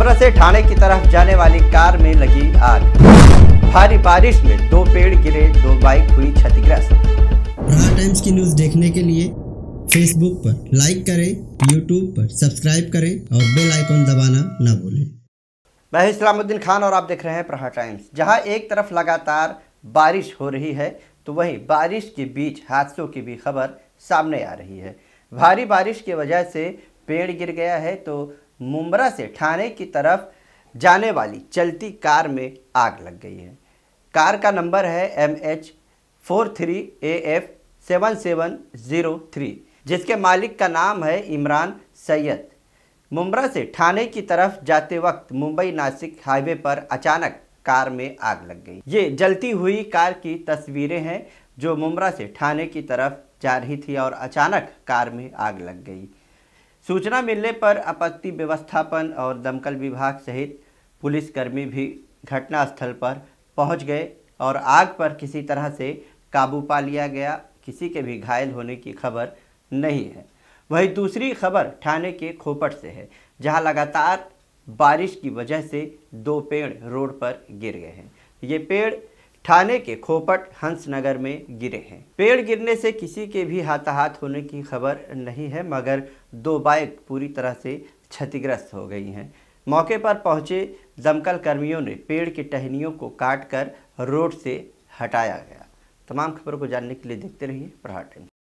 उमरा से ठाणे की तरफ जाने वाली कार में लगी आग भारी बारिश में दो पेड़ गिरे दो बाइक हुई क्षतिग्रस्त राह टाइम्स की न्यूज देखने के लिए फेसबुक पर लाइक करें यूट्यूब पर सब्सक्राइब करें और बेल आइकॉन दबाना न भूलें मैं इस्लामुद्दीन खान और आप देख रहे हैं प्रहार टाइम्स जहां एक तरफ लगातार बारिश हो रही है तो वहीं बारिश के बीच हादसों की भी खबर सामने आ रही है भारी बारिश की वजह से पेड़ गिर गया है तो मुमरा से ठाणे की तरफ जाने वाली चलती कार में आग लग गई है कार का नंबर है M H four three A F seven seven zero three जिसके मालिक का नाम है इमरान सैयद मुमरा से ठाणे की तरफ जाते वक्त मुंबई नासिक हाईवे पर अचानक कार में आग लग गई ये जलती हुई कार की तस्वीरें हैं जो मुमरा से ठाणे की तरफ जा रही थी और अचानक कार में आग लग गई सूचना मिलने पर आपत्ति व्यवस्थापन और दमकल विभाग सहित पुलिसकर्मी भी घटनास्थल पर पहुंच गए और आग पर किसी तरह से काबू पा लिया गया किसी के भी घायल होने की खबर नहीं है वहीं दूसरी खबर थाने के खोपट से है जहां लगातार बारिश की वजह से दो पेड़ रोड पर गिर गए हैं ये पेड़ थाने के खोपट हंसनगर में गिरे हैं पेड़ गिरने से किसी के भी हाथाहाथ होने की खबर नहीं है मगर दो बाइक पूरी तरह से क्षतिग्रस्त हो गई हैं मौके पर पहुंचे दमकल कर्मियों ने पेड़ की टहनियों को काट कर रोड से हटाया गया तमाम खबरों को जानने के लिए देखते रहिए प्रहार टाइम